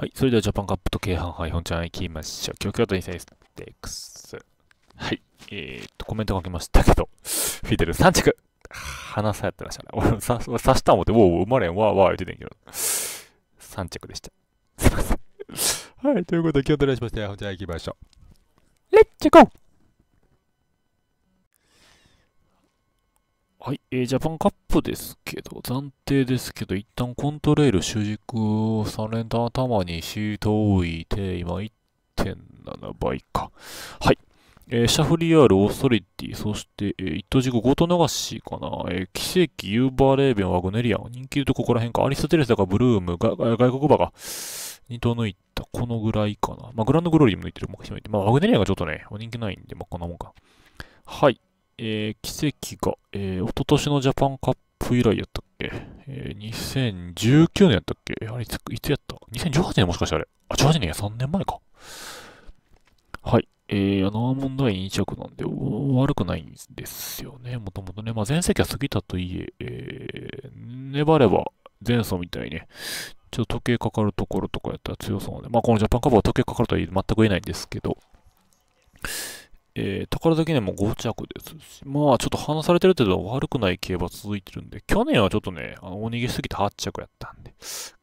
はい、それではジャパンカップと京阪杯、本ちゃん行きましょう。今日京都にセンステックス。はい、えー、っと、コメントが来ましたけど、フィデル3着話さやってっしゃる。俺、刺した思って、おお、生まれんわ、わ、言ってたんけど。3着でした。すいません。はい、ということで、京都にしまして、本ちゃん行きましょう。レッツゴーはい、えー、ジャパンカップですけど、暫定ですけど、一旦コントレール主軸を3連単頭にしといて、今1.7倍か。はい。えー、シャフリヤール、オーストリティ、そして、えー、一等軸、ゴート流しかな、えー、奇跡、ユーバーレーベン、ワグネリアン、人気言うとここら辺か、アリストテレスだか、ブルーム、外国馬が二頭抜いた、このぐらいかな。まあ、グランドグローリーも抜いてる、もう決いて。まあ、ワグネリアンがちょっとね、人気ないんで、まあ、こんなもんか。はい。えー、奇跡が、えー、一昨年のジャパンカップ以来やったっけえー、2019年やったっけあれいつ、いつやった ?2018 年もしかしてあれ。あ、18年や、3年前か。はい。えー、あの問題2着なんで、悪くないんですよね。もともとね。まあ、前紀は過ぎたといえ、えー、粘れば、前走みたいに、ね、ちょっと時計かかるところとかやったら強そうなので、まあ、このジャパンカバーは時計かかるとは全く言えないんですけど、えー、宝だけにも5着ですし、まあちょっと離されてる程度は悪くない競馬続いてるんで、去年はちょっとね、あのお逃げすぎて8着やったんで、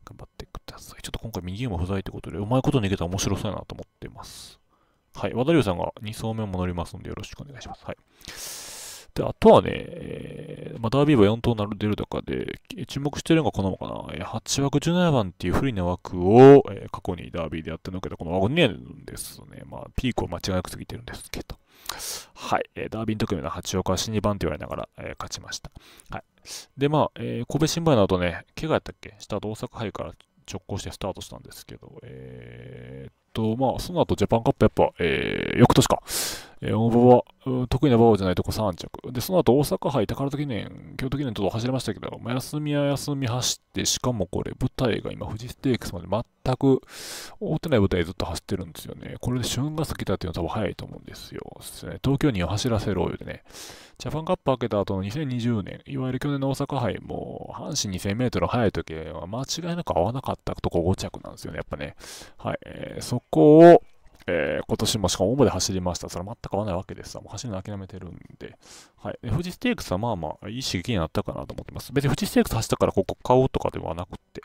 頑張ってください。ちょっと今回右馬不在ってことで、うまいこと逃げたら面白そうやなと思ってます。はい。和田龍さんが2層目も乗りますんでよろしくお願いします。はい。で、あとはね、えー、まあ、ダービーは4頭なる出る中で、注目してるのがこのまかな、えー、8枠17番っていう不利な枠を、えー、過去にダービーでやってのけたこのワゴニアンですね。まあ、ピークを間違いなく過ぎてるんですけど。はい、えダービン特有の八岡は死に番と言われながら、え勝ちました。はい、で、まあ、え神戸新聞の後ね、怪我やったっけした後大阪杯から直行してスタートしたんですけど、えー、っと、まあ、その後ジャパンカップやっぱ、えー、翌年か、えー、重馬得意な馬場じゃないとこ3着。で、その後大阪杯、宝塚記念、京都記念と走りましたけど、まあ、休みは休み走って、しかもこれ、舞台が今、富士ステークスまで全く覆ってない舞台ずっと走ってるんですよね。これで旬が過ぎたっていうのは多分早いと思うんですよ。すね、東京に走らせろよでね、ジャパンカップ開けた後の2020年、いわゆる去年の大阪杯も、阪神2000メートル早い時は間違いなく合わなかったとこ5着なんですよね、やっぱね。はい、えー、そこを、えー、今年もしかも主で走りました。それ全く合わないわけですもう走るの諦めてるんで。はい。富士ステークスはまあまあ、いい刺激になったかなと思ってます。別に富士ステークス走ったからここ買おうとかではなくて。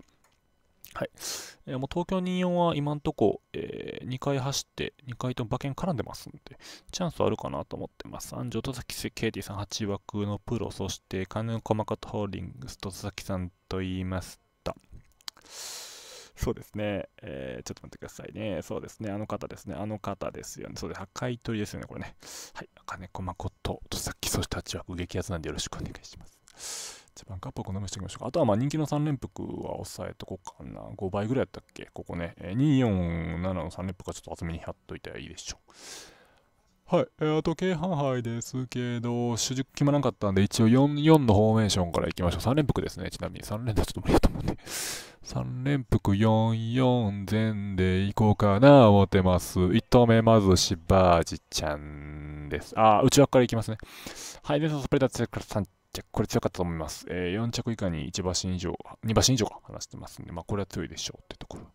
はい。えー、もう東京24は今んとこ、えー、2回走って、2回と馬券絡んでますんで、チャンスあるかなと思ってます。安城戸崎ケイティさん8枠のプロ、そしてカコマカト・ホールディングス、戸崎さんと言いました。そうですね、えー、ちょっと待ってくださいね。そうですね、あの方ですね、あの方ですよね。そうです、赤い鳥ですよね、これね。はい、金子誠とさっき、そしたちは右激アツなんでよろしくお願いします。じゃあ、バンカップを飲みしていきましょうか。あとは、まあ、人気の3連複は抑えとこうかな。5倍ぐらいやったっけここね。えー、247の3連服はちょっと厚めに貼っといたらいいでしょう。はい、えー、と、計半杯ですけど、主軸決まらなかったんで、一応44のフォーメーションからいきましょう。3連複ですね、ちなみに。3連打ちょっと無理だと思うんで。三連複四四全でいこうかな思ってます。一投目まずしばじちゃんです。あ、内枠からいきますね。はい、で、スプレダーツから3着、これ強かったと思います。えー、4着以下に1馬身以上、2馬身以上か話してますんで、まあこれは強いでしょうってところ。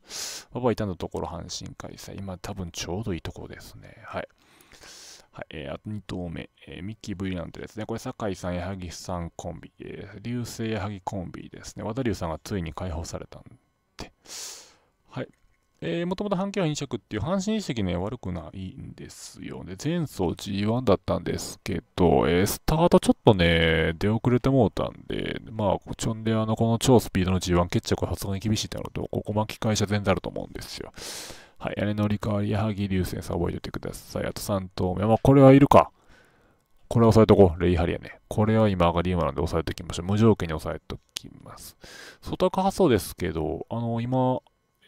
馬場傷んのところ、阪神開催。今多分ちょうどいいところですね。はい。はい、えー、2投目、えー、ミッキー V ランテですね、これ、酒井さん、矢作さんコンビ、えー、流星矢作コンビですね、和田龍さんがついに解放されたんで、はい。えー、もともと半径は飲食っていう阪神史跡ね、悪くないんですよね。前走 G1 だったんですけど、えー、スタートちょっとね、出遅れてもうたんで、まあ、ちょんであの、この超スピードの G1 決着はさすがに厳しいってなると、ここ巻き返しは全然あると思うんですよ。はい。屋根のり換わり、矢作流戦さん覚えておいてください。あと3投目。まあ、これはいるか。これは押さえとこう。レイハリやね。これは今上がり馬なんで押さえときましょう。無条件に押さえときます。外高発想ですけど、あの、今、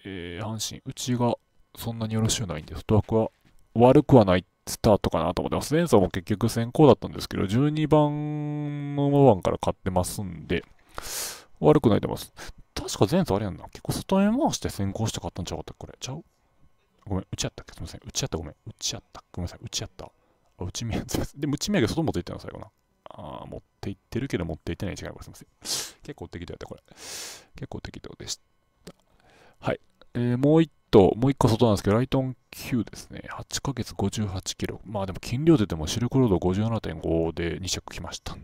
えー、阪神、うちがそんなによろしくないんで、外枠は悪くはないスタートかなと思ってます。前走も結局先行だったんですけど、12番の馬番から買ってますんで、悪くないと思います。確か前走あれやんな。結構外へ回して先行して買ったんちゃうかったこれ。ちゃうごめん、打ち合ったっけすみません。打ち合った、ごめん。打ち合った。ごめんなさい。打ち合った。あ、打ち目、すみません。で打ち目が外持っていったの、最後な。あ持っていってるけど持っていってない違うかすみません。結構適当やった、これ。結構適当でした。はい。えー、もう一頭、もう一個外なんですけど、ライトン9ですね。8ヶ月58キロ。まあでも、筋量出てもシルクロード57.5で2着来ましたん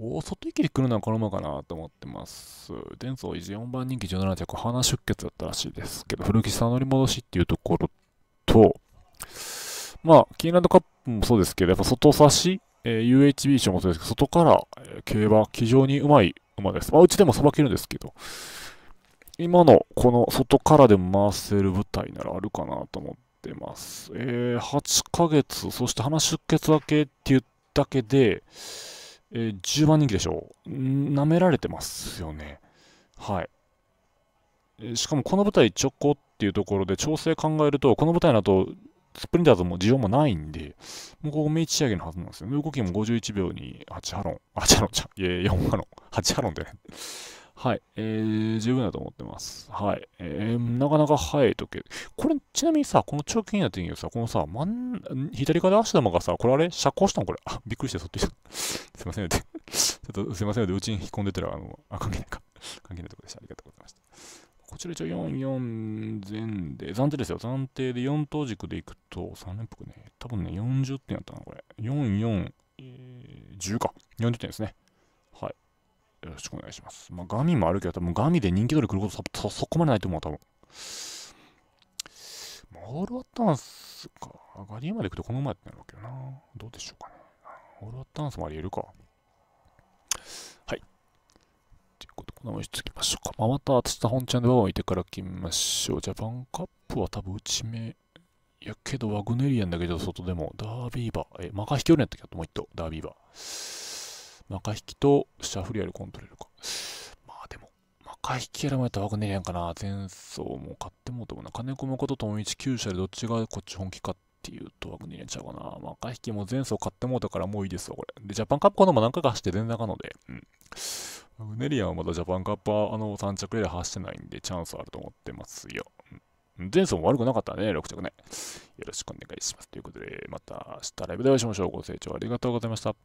お外きに来るのはこの馬かなと思ってます。伝送維持4番人気17着、鼻出血だったらしいですけど、古木さん乗り戻しっていうところと、まあ、キーランドカップもそうですけど、やっぱ外差し、えー、UHB 賞もそうですけど、外から、えー、競馬、非常にうまい馬です。まあ、うちでもさばけるんですけど、今のこの外からでも回せる舞台ならあるかなと思ってます。えー、8ヶ月、そして鼻出血明けってっただけで、えー、10番人気でしょう。舐められてますよね。はい。しかもこの舞台直行っていうところで調整考えると、この舞台だとスプリンターズも需要もないんで、もうここ目一仕上げのはずなんですよね。動きも51秒に8ハロン、8ハロンじゃん、いや4ハロン、8ハロンでね。はい、えー、十分だと思ってます。はい、えー、なかなか早い時計。これ、ちなみにさ、この長期金なってんけどさ、このさ、真ん、左から足玉がさ、これあれ遮光したのこれ。あ、びっくりして、そっちした。すいません、ちょっとすいません、うちに引っ込んでたら、あの、あ、関係ないか。関係ないところでした。ありがとうございました。こちら一応4、4前で、暫定ですよ。暫定で4等軸でいくと、3連複ね、多分ね、40点やったな、これ。4、4、えー、10か。40点ですね。よろしくお願いします。まあ、ガミもあるけど、多分ガミで人気取り来ることそ、そこまでないと思う、多分。オールワッタンスか。ガディアまで行くとこの前ってなるわけよな。どうでしょうかね。オールワッタンスもあり得るか。はい。ということで、このまましきましょうか。まあ、また、私日本ちゃんネルを置いてから決めましょう。ジャパンカップは多分内目。やけど、ワグネリアンだけど、外でも。ダービーバー。え、マカ引き寄るんやったっけもう一頭。ダービーバー。マカヒキとシャフリアルコントレールか。まあでも、マカヒキやらもやったワグネリアンかな。前奏も買ってもうてもな。金子誠と友一九社でどっちがこっち本気かっていうとワグネリアンちゃうかな。マカヒキも前奏買ってもうたからもういいですわ、これ。で、ジャパンカップこのも何回か走って全然なので、うん。ワグネリアンはまだジャパンカップはあの3着で走ってないんでチャンスあると思ってますよ。うん前走も悪くなかったね、6着ね。よろしくお願いします。ということで、また明日ライブでお会いしましょう。ご清聴ありがとうございました。